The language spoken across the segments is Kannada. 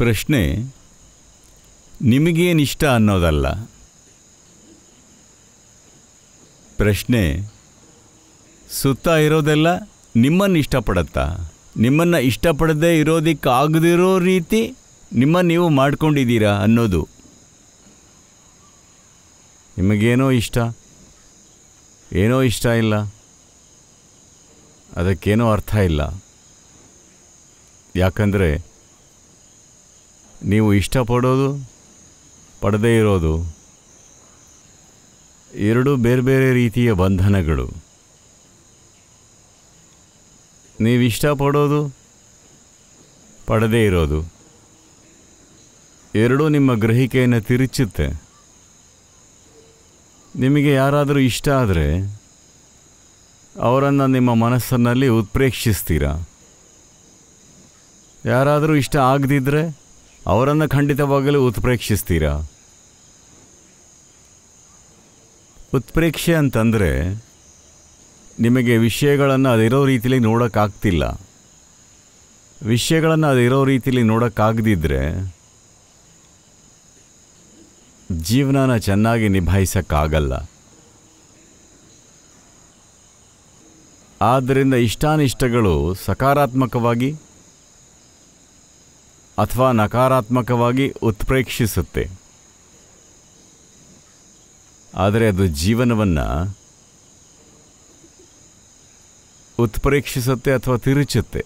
ಪ್ರಶ್ನೆ ನಿಮಗೇನಿಷ್ಟ ಅನ್ನೋದಲ್ಲ ಪ್ರಶ್ನೆ ಸುತ್ತ ಇರೋದೆಲ್ಲ ನಿಮ್ಮನ್ನು ಇಷ್ಟಪಡುತ್ತಾ ನಿಮ್ಮನ್ನು ಇಷ್ಟಪಡದೇ ಇರೋದಕ್ಕಾಗದಿರೋ ರೀತಿ ನಿಮ್ಮ ನೀವು ಮಾಡ್ಕೊಂಡಿದ್ದೀರಾ ಅನ್ನೋದು ನಿಮಗೇನೋ ಇಷ್ಟ ಏನೋ ಇಷ್ಟ ಇಲ್ಲ ಅದಕ್ಕೇನೋ ಅರ್ಥ ಇಲ್ಲ ಯಾಕಂದರೆ ನೀವು ಇಷ್ಟಪಡೋದು ಪಡದೇ ಇರೋದು ಎರಡು ಬೇರೆ ಬೇರೆ ರೀತಿಯ ಬಂಧನಗಳು ನೀವು ಇಷ್ಟಪಡೋದು ಪಡದೇ ಇರೋದು ಎರಡೂ ನಿಮ್ಮ ಗ್ರಹಿಕೆಯನ್ನು ತಿರುಚುತ್ತೆ ನಿಮಗೆ ಯಾರಾದರೂ ಇಷ್ಟ ಆದರೆ ಅವರನ್ನು ನಿಮ್ಮ ಮನಸ್ಸಿನಲ್ಲಿ ಉತ್ಪ್ರೇಕ್ಷಿಸ್ತೀರ ಯಾರಾದರೂ ಇಷ್ಟ ಆಗದಿದ್ದರೆ ಅವರನ್ನು ಖಂಡಿತವಾಗಲೂ ಉತ್ಪ್ರೇಕ್ಷಿಸ್ತೀರಾ ಉತ್ಪ್ರೇಕ್ಷೆ ಅಂತಂದರೆ ನಿಮಗೆ ವಿಷಯಗಳನ್ನು ಅದಿರೋ ರೀತಿಯಲ್ಲಿ ನೋಡೋಕ್ಕಾಗ್ತಿಲ್ಲ ವಿಷಯಗಳನ್ನು ಅದಿರೋ ರೀತಿಯಲ್ಲಿ ನೋಡೋಕ್ಕಾಗದಿದ್ದರೆ ಜೀವನನ ಚೆನ್ನಾಗಿ ನಿಭಾಯಿಸೋಕ್ಕಾಗಲ್ಲ ಆದ್ದರಿಂದ ಇಷ್ಟಾನಿಷ್ಟಗಳು ಸಕಾರಾತ್ಮಕವಾಗಿ ಅಥವಾ ನಕಾರಾತ್ಮಕವಾಗಿ ಉತ್ಪ್ರೇಕ್ಷಿಸುತ್ತೆ ಆದರೆ ಅದು ಜೀವನವನ್ನು ಉತ್ಪ್ರೇಕ್ಷಿಸುತ್ತೆ ಅಥವಾ ತಿರುಚುತ್ತೆ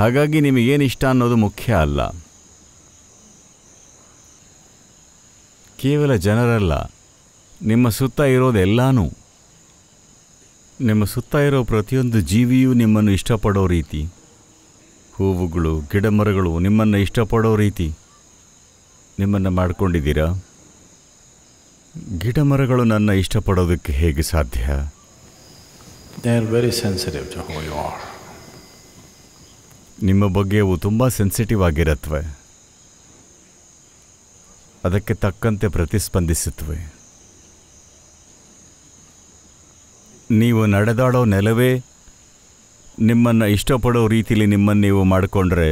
ಹಾಗಾಗಿ ನಿಮಗೇನು ಇಷ್ಟ ಅನ್ನೋದು ಮುಖ್ಯ ಅಲ್ಲ ಕೇವಲ ಜನರಲ್ಲ ನಿಮ್ಮ ಸುತ್ತ ಇರೋದೆಲ್ಲನೂ ನಿಮ್ಮ ಸುತ್ತ ಇರೋ ಪ್ರತಿಯೊಂದು ಜೀವಿಯೂ ನಿಮ್ಮನ್ನು ಇಷ್ಟಪಡೋ ರೀತಿ ಹೂವುಗಳು ಗಿಡಮರಗಳು ನಿಮ್ಮನ್ನು ಇಷ್ಟಪಡೋ ರೀತಿ ನಿಮ್ಮನ್ನು ಮಾಡ್ಕೊಂಡಿದ್ದೀರಾ ಗಿಡಮರಗಳು ನನ್ನ ಇಷ್ಟಪಡೋದಕ್ಕೆ ಹೇಗೆ ಸಾಧ್ಯ ಆರ್ ವೆರಿ ಸೆನ್ಸಿಟಿವ್ ನಿಮ್ಮ ಬಗ್ಗೆ ಅವು ತುಂಬ ಸೆನ್ಸಿಟಿವ್ ಆಗಿರತ್ವೆ ಅದಕ್ಕೆ ತಕ್ಕಂತೆ ಪ್ರತಿಸ್ಪಂದಿಸುತ್ತವೆ ನೀವು ನಡೆದಾಡೋ ನೆಲವೇ ನಿಮ್ಮನ್ನು ಇಷ್ಟಪಡೋ ರೀತಿಯಲ್ಲಿ ನಿಮ್ಮನ್ನು ನೀವು ಮಾಡಿಕೊಂಡ್ರೆ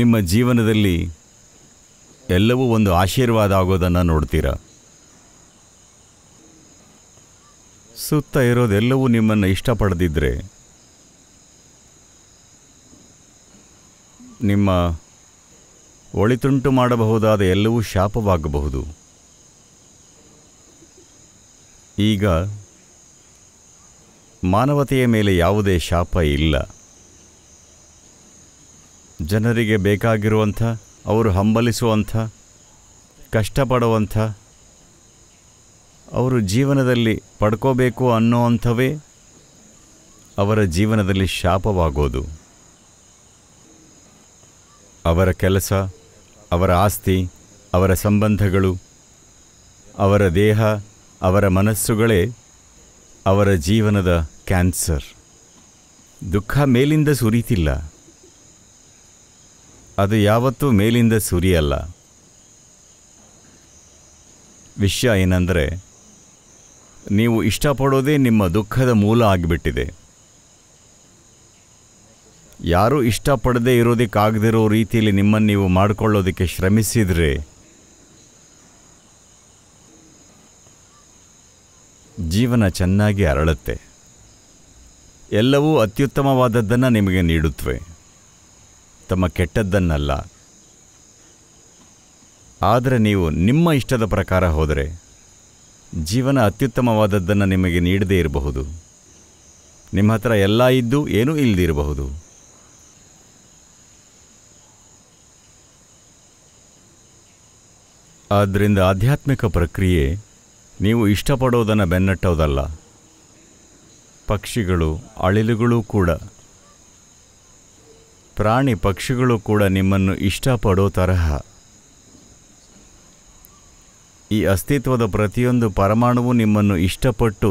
ನಿಮ್ಮ ಜೀವನದಲ್ಲಿ ಎಲ್ಲವೂ ಒಂದು ಆಶೀರ್ವಾದ ಆಗೋದನ್ನು ನೋಡ್ತೀರ ಸುತ್ತ ಇರೋದೆಲ್ಲವೂ ನಿಮ್ಮನ್ನು ಇಷ್ಟಪಡದಿದ್ದರೆ ನಿಮ್ಮ ಒಳಿತುಂಟು ಮಾಡಬಹುದಾದ ಎಲ್ಲವೂ ಶಾಪವಾಗಬಹುದು ಈಗ ಮಾನವತೆಯ ಮೇಲೆ ಯಾವುದೇ ಶಾಪ ಇಲ್ಲ ಜನರಿಗೆ ಬೇಕಾಗಿರುವಂಥ ಅವರು ಹಂಬಲಿಸುವಂಥ ಕಷ್ಟಪಡುವಂಥ ಅವರು ಜೀವನದಲ್ಲಿ ಪಡ್ಕೋಬೇಕು ಅನ್ನೋವಂಥವೇ ಅವರ ಜೀವನದಲ್ಲಿ ಶಾಪವಾಗೋದು ಅವರ ಕೆಲಸ ಅವರ ಆಸ್ತಿ ಅವರ ಸಂಬಂಧಗಳು ಅವರ ದೇಹ ಅವರ ಮನಸ್ಸುಗಳೇ ಅವರ ಜೀವನದ ಕ್ಯಾನ್ಸರ್ ದುಃಖ ಮೇಲಿಂದ ಸುರಿತಿಲ್ಲ ಅದು ಯಾವತ್ತೂ ಮೇಲಿಂದ ಸುರಿಯಲ್ಲ ವಿಷಯ ಏನಂದರೆ ನೀವು ಇಷ್ಟಪಡೋದೇ ನಿಮ್ಮ ದುಃಖದ ಮೂಲ ಆಗಿಬಿಟ್ಟಿದೆ ಯಾರೂ ಇಷ್ಟಪಡದೇ ಇರೋದಕ್ಕಾಗದಿರೋ ರೀತಿಯಲ್ಲಿ ನಿಮ್ಮನ್ನು ನೀವು ಮಾಡಿಕೊಳ್ಳೋದಕ್ಕೆ ಶ್ರಮಿಸಿದರೆ ಜೀವನ ಚೆನ್ನಾಗಿ ಅರಳುತ್ತೆ ಎಲ್ಲವೂ ಅತ್ಯುತ್ತಮವಾದದ್ದನ್ನು ನಿಮಗೆ ನೀಡುತ್ತವೆ ತಮ್ಮ ಕೆಟ್ಟದ್ದನ್ನಲ್ಲ ಆದರೆ ನೀವು ನಿಮ್ಮ ಇಷ್ಟದ ಪ್ರಕಾರ ಹೋದರೆ ಜೀವನ ಅತ್ಯುತ್ತಮವಾದದ್ದನ್ನು ನಿಮಗೆ ನೀಡದೇ ಇರಬಹುದು ನಿಮ್ಮ ಹತ್ರ ಎಲ್ಲ ಇದ್ದು ಏನೂ ಇಲ್ಲದಿರಬಹುದು ಆದ್ದರಿಂದ ಆಧ್ಯಾತ್ಮಿಕ ಪ್ರಕ್ರಿಯೆ ನೀವು ಇಷ್ಟಪಡೋದನ್ನು ಬೆನ್ನಟ್ಟೋದಲ್ಲ ಪಕ್ಷಿಗಳು ಅಳಿಲುಗಳು ಕೂಡ ಪ್ರಾಣಿ ಪಕ್ಷಿಗಳು ಕೂಡ ನಿಮ್ಮನ್ನು ಇಷ್ಟಪಡೋ ತರಹ ಈ ಅಸ್ತಿತ್ವದ ಪ್ರತಿಯೊಂದು ಪರಮಾಣುವು ನಿಮ್ಮನ್ನು ಇಷ್ಟಪಟ್ಟು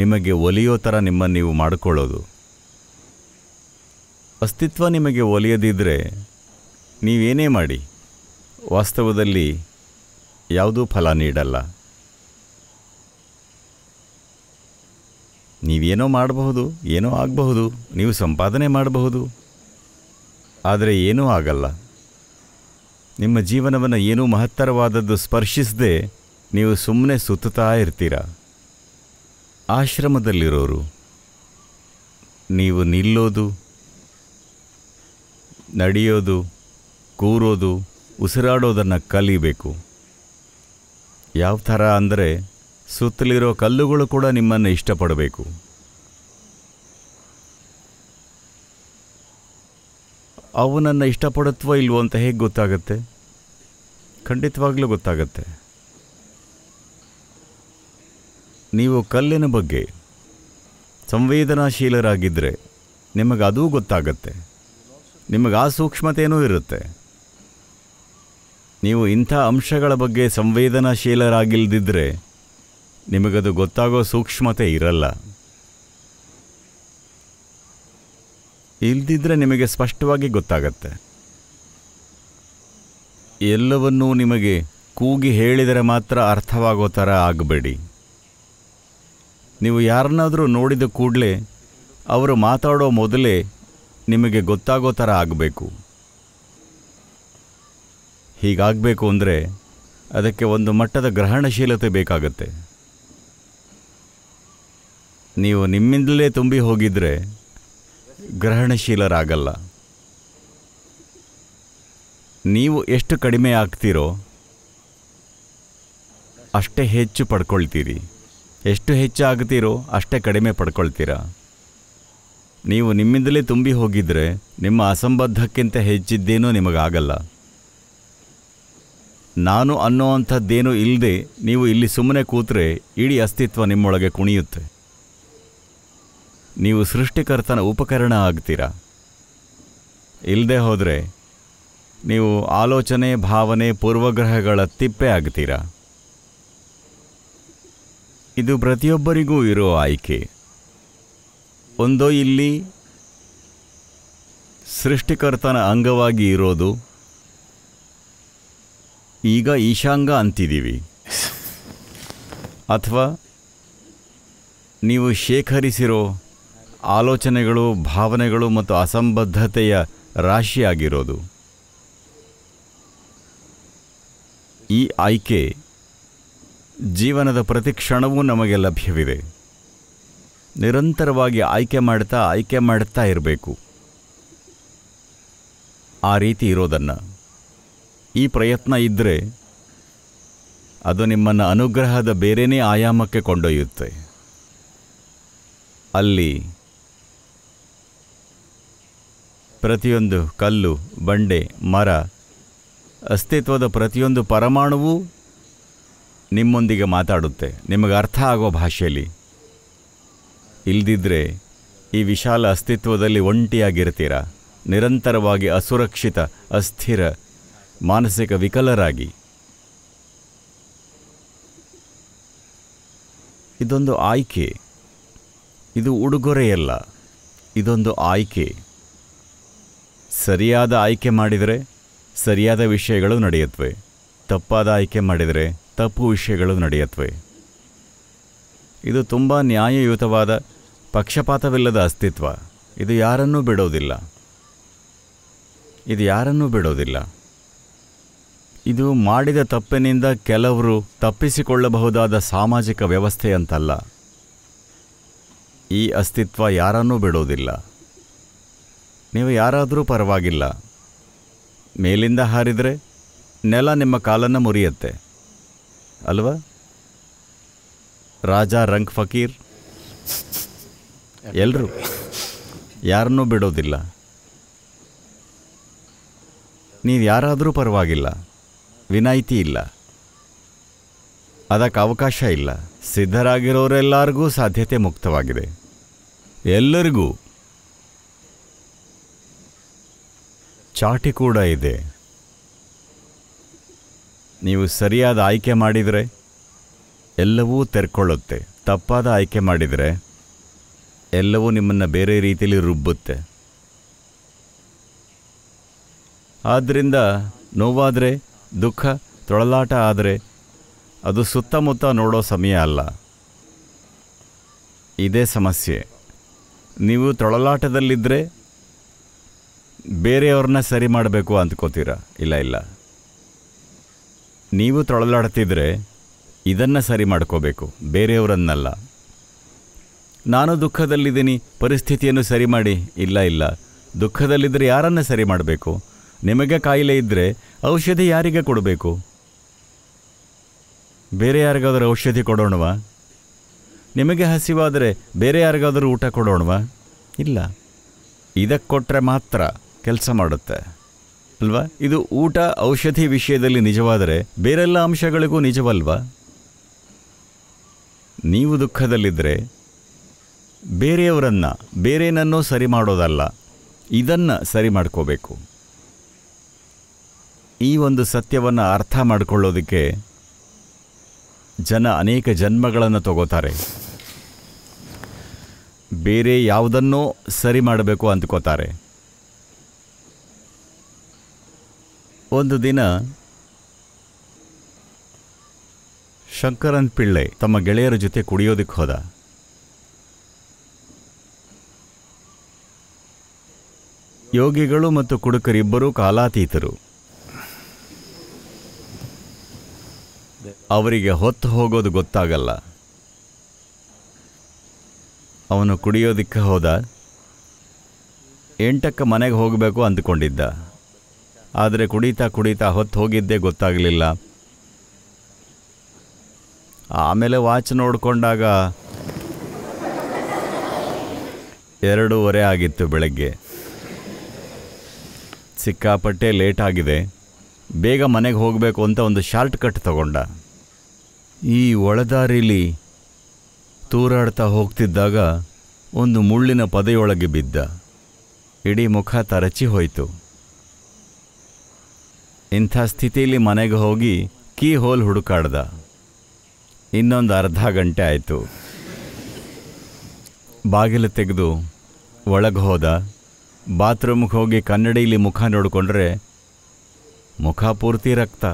ನಿಮಗೆ ಒಲಿಯೋ ಥರ ನಿಮ್ಮನ್ನು ನೀವು ಮಾಡಿಕೊಳ್ಳೋದು ಅಸ್ತಿತ್ವ ನಿಮಗೆ ಒಲಿಯದಿದ್ದರೆ ನೀವೇನೇ ಮಾಡಿ ವಾಸ್ತವದಲ್ಲಿ ಯಾವುದೂ ಫಲ ನೀಡಲ್ಲ ನೀವೇನೋ ಮಾಡಬಹುದು ಏನೋ ಆಗಬಹುದು ನೀವು ಸಂಪಾದನೆ ಮಾಡಬಹುದು ಆದರೆ ಏನೂ ಆಗಲ್ಲ ನಿಮ್ಮ ಜೀವನವನ್ನು ಏನೂ ಮಹತ್ತರವಾದದ್ದು ಸ್ಪರ್ಶಿಸದೆ ನೀವು ಸುಮ್ಮನೆ ಸುತ್ತುತ್ತಾ ಇರ್ತೀರ ಆಶ್ರಮದಲ್ಲಿರೋರು ನೀವು ನಿಲ್ಲೋದು ನಡೆಯೋದು ಕೂರೋದು ಉಸಿರಾಡೋದನ್ನು ಕಲಿಬೇಕು ಯಾವ ಥರ ಅಂದರೆ ಸುತ್ತಲಿರೋ ಕಲ್ಲುಗಳು ಕೂಡ ನಿಮ್ಮನ್ನು ಇಷ್ಟಪಡಬೇಕು ಅವು ನನ್ನ ಇಷ್ಟಪಡುತ್ತೋ ಇಲ್ವೋ ಅಂತ ಹೇಗೆ ಗೊತ್ತಾಗತ್ತೆ ಖಂಡಿತವಾಗ್ಲೂ ಗೊತ್ತಾಗುತ್ತೆ ನೀವು ಕಲ್ಲಿನ ಬಗ್ಗೆ ಸಂವೇದನಾಶೀಲರಾಗಿದ್ದರೆ ನಿಮಗೆ ಅದೂ ಗೊತ್ತಾಗತ್ತೆ ನಿಮಗೆ ಆ ಸೂಕ್ಷ್ಮತೆಯೂ ಇರುತ್ತೆ ನೀವು ಇಂಥ ಅಂಶಗಳ ಬಗ್ಗೆ ಸಂವೇದನಾಶೀಲರಾಗಿಲ್ದಿದ್ದರೆ ನಿಮಗದು ಗೊತ್ತಾಗೋ ಸೂಕ್ಷ್ಮತೆ ಇರಲ್ಲ ಇಲ್ದಿದ್ರೆ ನಿಮಗೆ ಸ್ಪಷ್ಟವಾಗಿ ಗೊತ್ತಾಗತ್ತೆ ಎಲ್ಲವನ್ನೂ ನಿಮಗೆ ಕೂಗಿ ಹೇಳಿದರೆ ಮಾತ್ರ ಅರ್ಥವಾಗೋ ಥರ ಆಗಬೇಡಿ ನೀವು ಯಾರನ್ನಾದರೂ ನೋಡಿದ ಕೂಡಲೇ ಅವರು ಮಾತಾಡೋ ಮೊದಲೇ ನಿಮಗೆ ಗೊತ್ತಾಗೋ ಥರ ಆಗಬೇಕು ಹೀಗಾಗಬೇಕು ಅಂದರೆ ಅದಕ್ಕೆ ಒಂದು ಮಟ್ಟದ ಗ್ರಹಣಶೀಲತೆ ಬೇಕಾಗತ್ತೆ ನೀವು ನಿಮ್ಮಿಂದಲೇ ತುಂಬಿ ಹೋಗಿದ್ರೆ ಗ್ರಹಣಶೀಲರಾಗಲ್ಲ ನೀವು ಎಷ್ಟು ಕಡಿಮೆ ಆಗ್ತೀರೋ ಅಷ್ಟೇ ಹೆಚ್ಚು ಪಡ್ಕೊಳ್ತೀರಿ ಎಷ್ಟು ಹೆಚ್ಚಾಗ್ತೀರೋ ಅಷ್ಟೇ ಕಡಿಮೆ ಪಡ್ಕೊಳ್ತೀರ ನೀವು ನಿಮ್ಮಿಂದಲೇ ತುಂಬಿ ಹೋಗಿದ್ರೆ ನಿಮ್ಮ ಅಸಂಬದ್ಧಕ್ಕಿಂತ ಹೆಚ್ಚಿದ್ದೇನೂ ನಿಮಗಾಗಲ್ಲ ನಾನು ಅನ್ನೋ ಅಂಥದ್ದೇನೂ ಇಲ್ಲದೆ ನೀವು ಇಲ್ಲಿ ಸುಮ್ಮನೆ ಕೂತ್ರೆ ಇಡೀ ಅಸ್ತಿತ್ವ ನಿಮ್ಮೊಳಗೆ ಕುಣಿಯುತ್ತೆ ನೀವು ಸೃಷ್ಟಿಕರ್ತನ ಉಪಕರಣ ಆಗ್ತೀರಾ ಇಲ್ಲದೆ ಹೋದರೆ ನೀವು ಆಲೋಚನೆ ಭಾವನೆ ಪೂರ್ವಗ್ರಹಗಳ ತಿಪ್ಪೆ ಆಗ್ತೀರಾ ಇದು ಪ್ರತಿಯೊಬ್ಬರಿಗೂ ಇರೋ ಆಯ್ಕೆ ಒಂದೋ ಇಲ್ಲಿ ಸೃಷ್ಟಿಕರ್ತನ ಅಂಗವಾಗಿ ಇರೋದು ಈಗ ಈಶಾಂಗ ಅಂತಿದ್ದೀವಿ ಅಥವಾ ನೀವು ಶೇಖರಿಸಿರೋ ಆಲೋಚನೆಗಳು ಭಾವನೆಗಳು ಮತ್ತು ಅಸಂಬದ್ಧತೆಯ ರಾಶಿಯಾಗಿರೋದು ಈ ಆಯ್ಕೆ ಜೀವನದ ಪ್ರತಿ ಕ್ಷಣವೂ ನಮಗೆ ಲಭ್ಯವಿದೆ ನಿರಂತರವಾಗಿ ಆಯ್ಕೆ ಮಾಡ್ತಾ ಆಯ್ಕೆ ಮಾಡ್ತಾ ಇರಬೇಕು ಆ ರೀತಿ ಇರೋದನ್ನು ಈ ಪ್ರಯತ್ನ ಇದ್ದರೆ ಅದು ನಿಮ್ಮನ್ನು ಅನುಗ್ರಹದ ಬೇರೆಯೇ ಆಯಾಮಕ್ಕೆ ಕೊಂಡೊಯ್ಯುತ್ತೆ ಅಲ್ಲಿ ಪ್ರತಿಯೊಂದು ಕಲ್ಲು ಬಂಡೆ ಮರ ಅಸ್ತಿತ್ವದ ಪ್ರತಿಯೊಂದು ಪರಮಾಣುವೂ ನಿಮ್ಮೊಂದಿಗೆ ಮಾತಾಡುತ್ತೆ ನಿಮಗೆ ಅರ್ಥ ಆಗೋ ಭಾಷೆಯಲ್ಲಿ ಇಲ್ದಿದ್ರೆ ಈ ವಿಶಾಲ ಅಸ್ತಿತ್ವದಲ್ಲಿ ಒಂಟಿಯಾಗಿರ್ತೀರ ನಿರಂತರವಾಗಿ ಅಸುರಕ್ಷಿತ ಅಸ್ಥಿರ ಮಾನಸಿಕ ವಿಕಲರಾಗಿ ಇದೊಂದು ಆಯ್ಕೆ ಇದು ಉಡುಗೊರೆಯಲ್ಲ ಇದೊಂದು ಆಯ್ಕೆ ಸರಿಯಾದ ಆಯ್ಕೆ ಮಾಡಿದರೆ ಸರಿಯಾದ ವಿಷಯಗಳು ನಡೆಯುತ್ತವೆ ತಪ್ಪಾದ ಆಯ್ಕೆ ಮಾಡಿದರೆ ತಪ್ಪು ವಿಷಯಗಳು ನಡೆಯತ್ವೆ ಇದು ತುಂಬ ನ್ಯಾಯಯುತವಾದ ಪಕ್ಷಪಾತವಿಲ್ಲದ ಅಸ್ತಿತ್ವ ಇದು ಯಾರನ್ನೂ ಬಿಡೋದಿಲ್ಲ ಇದು ಯಾರನ್ನೂ ಬಿಡೋದಿಲ್ಲ ಇದು ಮಾಡಿದ ತಪ್ಪಿನಿಂದ ಕೆಲವರು ತಪ್ಪಿಸಿಕೊಳ್ಳಬಹುದಾದ ಸಾಮಾಜಿಕ ವ್ಯವಸ್ಥೆ ಅಂತಲ್ಲ ಈ ಅಸ್ತಿತ್ವ ಯಾರನ್ನೂ ಬಿಡೋದಿಲ್ಲ ನೀವು ಯಾರಾದರೂ ಪರವಾಗಿಲ್ಲ ಮೇಲಿಂದ ಹಾರಿದರೆ ನೆಲ ನಿಮ್ಮ ಕಾಲನ್ನು ಮುರಿಯುತ್ತೆ ಅಲ್ವಾ ರಾಜ ರಂಕ್ ಫಕೀರ್ ಎಲ್ಲರೂ ಯಾರನ್ನೂ ಬಿಡೋದಿಲ್ಲ ನೀವು ಯಾರಾದರೂ ಪರವಾಗಿಲ್ಲ ವಿನಾಯಿತಿ ಇಲ್ಲ ಅದಕ್ಕೆ ಅವಕಾಶ ಇಲ್ಲ ಸಿದ್ಧರಾಗಿರೋರೆಲ್ಲರಿಗೂ ಸಾಧ್ಯತೆ ಮುಕ್ತವಾಗಿದೆ ಎಲ್ಲರಿಗೂ ಚಾಟಿ ಕೂಡ ಇದೆ ನೀವು ಸರಿಯಾದ ಆಯ್ಕೆ ಮಾಡಿದರೆ ಎಲ್ಲವೂ ತೆರ್ಕೊಳ್ಳುತ್ತೆ ತಪ್ಪಾದ ಆಯ್ಕೆ ಮಾಡಿದರೆ ಎಲ್ಲವೂ ನಿಮ್ಮನ್ನು ಬೇರೆ ರೀತಿಯಲ್ಲಿ ರುಬ್ಬುತ್ತೆ ಆದ್ದರಿಂದ ನೋವಾದರೆ ದುಃಖ ತೊಳಲಾಟ ಆದರೆ ಅದು ಸುತ್ತಮುತ್ತ ನೋಡೋ ಸಮಯ ಅಲ್ಲ ಇದೇ ಸಮಸ್ಯೆ ನೀವು ತೊಳಲಾಟದಲ್ಲಿದ್ದರೆ ಬೇರೆಯವ್ರನ್ನ ಸರಿ ಮಾಡಬೇಕು ಅಂದ್ಕೋತೀರಾ ಇಲ್ಲ ಇಲ್ಲ ನೀವು ತೊಳಲಾಡ್ತಿದ್ರೆ ಇದನ್ನು ಸರಿ ಮಾಡ್ಕೋಬೇಕು ಬೇರೆಯವರನ್ನಲ್ಲ ನಾನು ದುಃಖದಲ್ಲಿದ್ದೀನಿ ಪರಿಸ್ಥಿತಿಯನ್ನು ಸರಿ ಮಾಡಿ ಇಲ್ಲ ಇಲ್ಲ ದುಃಖದಲ್ಲಿದ್ದರೆ ಯಾರನ್ನು ಸರಿ ಮಾಡಬೇಕು ನಿಮಗೆ ಕಾಯಿಲೆ ಇದ್ದರೆ ಔಷಧಿ ಯಾರಿಗೆ ಕೊಡಬೇಕು ಬೇರೆ ಯಾರಿಗಾದರೂ ಔಷಧಿ ಕೊಡೋಣವಾ ನಿಮಗೆ ಹಸಿವಾದರೆ ಬೇರೆ ಯಾರಿಗಾದರೂ ಊಟ ಕೊಡೋಣವಾ ಇಲ್ಲ ಇದಕ್ಕೆ ಕೊಟ್ಟರೆ ಮಾತ್ರ ಕೆಲಸ ಮಾಡುತ್ತೆ ಅಲ್ವಾ ಇದು ಊಟ ಔಷಧಿ ವಿಷಯದಲ್ಲಿ ನಿಜವಾದರೆ ಬೇರೆಲ್ಲ ಅಂಶಗಳಿಗೂ ನಿಜವಲ್ವಾ ನೀವು ದುಃಖದಲ್ಲಿದ್ದರೆ ಬೇರೆಯವರನ್ನು ಬೇರೇನನ್ನೋ ಸರಿ ಮಾಡೋದಲ್ಲ ಇದನ್ನು ಸರಿ ಮಾಡ್ಕೋಬೇಕು ಈ ಒಂದು ಸತ್ಯವನ್ನು ಅರ್ಥ ಮಾಡಿಕೊಳ್ಳೋದಕ್ಕೆ ಜನ ಅನೇಕ ಜನ್ಮಗಳನ್ನು ತಗೋತಾರೆ ಬೇರೆ ಯಾವುದನ್ನೋ ಸರಿ ಮಾಡಬೇಕು ಅಂದ್ಕೋತಾರೆ ಒಂದು ದಿನ ಶಂಕರನ್ ಪಿಳ್ಳೆ ತಮ್ಮ ಗೆಳೆಯರ ಜೊತೆ ಕುಡಿಯೋದಕ್ಕೆ ಹೋದ ಯೋಗಿಗಳು ಮತ್ತು ಕುಡುಕರಿಬ್ಬರೂ ಕಾಲಾತೀತರು ಅವರಿಗೆ ಹೊತ್ತು ಹೋಗೋದು ಗೊತ್ತಾಗಲ್ಲ ಅವನು ಕುಡಿಯೋದಿಕ್ಕೆ ಹೋದ ಎಂಟಕ್ಕೆ ಮನೆಗೆ ಹೋಗಬೇಕು ಅಂದುಕೊಂಡಿದ್ದ ಆದರೆ ಕುಡಿತಾ ಕುಡಿತಾ ಹೊತ್ತು ಹೋಗಿದ್ದೇ ಗೊತ್ತಾಗಲಿಲ್ಲ ಆಮೇಲೆ ವಾಚ್ ನೋಡಿಕೊಂಡಾಗ ಎರಡೂವರೆ ಆಗಿತ್ತು ಬೆಳಗ್ಗೆ ಸಿಕ್ಕಾಪಟ್ಟೆ ಲೇಟ್ ಆಗಿದೆ ಬೇಗ ಮನೆಗೆ ಹೋಗಬೇಕು ಅಂತ ಒಂದು ಶಾರ್ಟ್ ಕಟ್ ತಗೊಂಡ ಈ ಒಳದಾರಿಲಿ ತೂರಾಡ್ತಾ ಹೋಗ್ತಿದ್ದಾಗ ಒಂದು ಮುಳ್ಳಿನ ಪದೆಯೊಳಗೆ ಬಿದ್ದ ಇಡೀ ಮುಖ ತರಚಿ ಹೋಯಿತು ಇಂಥ ಸ್ಥಿತಿಯಲ್ಲಿ ಮನೆಗೆ ಹೋಗಿ ಕೀ ಹೋಲ್ ಹುಡುಕಾಡ್ದ ಇನ್ನೊಂದು ಅರ್ಧ ಗಂಟೆ ಆಯಿತು ಬಾಗಿಲು ತೆಗೆದು ಒಳಗೆ ಹೋದ ಬಾತ್ರೂಮ್ಗೆ ಹೋಗಿ ಕನ್ನಡಿಯಲ್ಲಿ ಮುಖ ನೋಡಿಕೊಂಡ್ರೆ ಮುಖ ಪೂರ್ತಿ ರಕ್ತ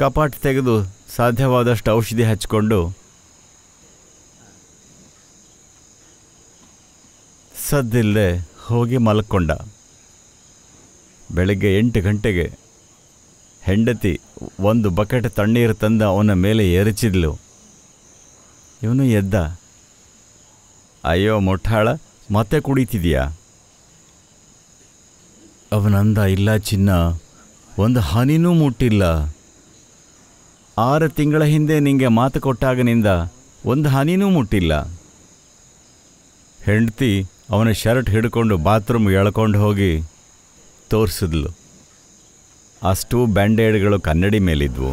ಕಪಾಟ್ ತೆಗೆದು ಸಾಧ್ಯವಾದಷ್ಟು ಔಷಧಿ ಹಚ್ಕೊಂಡು ಸದ್ದಿಲ್ಲದೆ ಹೋಗಿ ಮಲ್ಕೊಂಡ ಬೆಳಗ್ಗೆ ಎಂಟು ಗಂಟೆಗೆ ಹೆಂಡತಿ ಒಂದು ಬಕೆಟ್ ತಣ್ಣೀರು ತಂದು ಅವನ ಮೇಲೆ ಎರಚಿದ್ಲು ಇವನು ಎದ್ದ ಅಯ್ಯೋ ಮೊಟ್ಟಾಳ ಮತ್ತೆ ಕುಡಿತಿದೀಯಾ ಅವನಂದ ಇಲ್ಲ ಚಿನ್ನ ಒಂದು ಹನಿನೂ ಮುಟ್ಟಿಲ್ಲ ಆರು ತಿಂಗಳ ಹಿಂದೆ ನಿಂಗೆ ಮಾತು ಕೊಟ್ಟಾಗನಿಂದ ಒಂದು ಹನಿನೂ ಮುಟ್ಟಿಲ್ಲ ಹೆಂಡತಿ ಅವನ ಶರ್ಟ್ ಹಿಡ್ಕೊಂಡು ಬಾತ್ರೂಮ್ಗೆ ಎಳ್ಕೊಂಡು ಹೋಗಿ ತೋರಿಸಿದ್ಲು ಅಷ್ಟು ಬ್ಯಾಂಡೇಡ್ಗಳು ಕನ್ನಡಿ ಮೇಲಿದ್ವು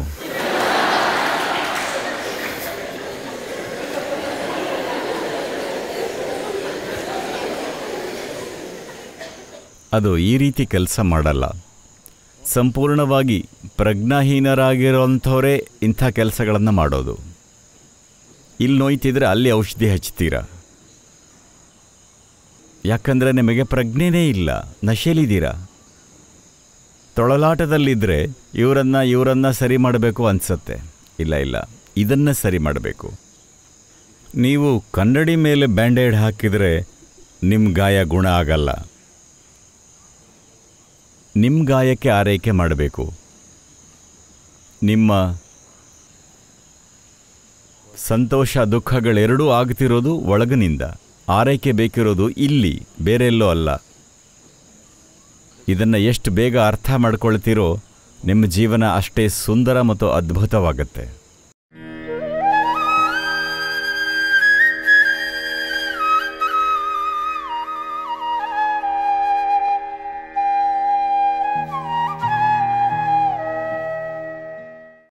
ಅದು ಈ ರೀತಿ ಕೆಲಸ ಮಾಡಲ್ಲ ಸಂಪೂರ್ಣವಾಗಿ ಪ್ರಜ್ಞಾಹೀನರಾಗಿರೋಂಥವರೇ ಇಂಥ ಕೆಲಸಗಳನ್ನು ಮಾಡೋದು ಇಲ್ಲಿ ನೋಯ್ತಿದ್ರೆ ಅಲ್ಲಿ ಔಷಧಿ ಹಚ್ತೀರ ಯಾಕಂದರೆ ನಿಮಗೆ ಪ್ರಜ್ಞೆನೇ ಇಲ್ಲ ನಶೆಲಿದ್ದೀರಾ ತೊಳಲಾಟದಲ್ಲಿದ್ದರೆ ಇವರನ್ನು ಇವರನ್ನ ಸರಿ ಮಾಡಬೇಕು ಅನಿಸತ್ತೆ ಇಲ್ಲ ಇಲ್ಲ ಇದನ್ನು ಸರಿ ಮಾಡಬೇಕು ನೀವು ಕನ್ನಡಿ ಮೇಲೆ ಬ್ಯಾಂಡೇಡ್ ಹಾಕಿದರೆ ನಿಮ್ಮ ಗಾಯ ಗುಣ ಆಗಲ್ಲ ನಿಮ್ಮ ಗಾಯಕ್ಕೆ ಆರೈಕೆ ಮಾಡಬೇಕು ನಿಮ್ಮ ಸಂತೋಷ ದುಃಖಗಳೆರಡೂ ಆಗ್ತಿರೋದು ಒಳಗಿನಿಂದ ಆರೈಕೆ ಬೇಕಿರೋದು ಇಲ್ಲಿ ಬೇರೆಲ್ಲೋ ಅಲ್ಲ ಇದನ್ನು ಎಷ್ಟು ಬೇಗ ಅರ್ಥ ಮಾಡ್ಕೊಳ್ತೀರೋ ನಿಮ್ಮ ಜೀವನ ಅಷ್ಟೇ ಸುಂದರ ಮತ್ತು ಅದ್ಭುತವಾಗುತ್ತೆ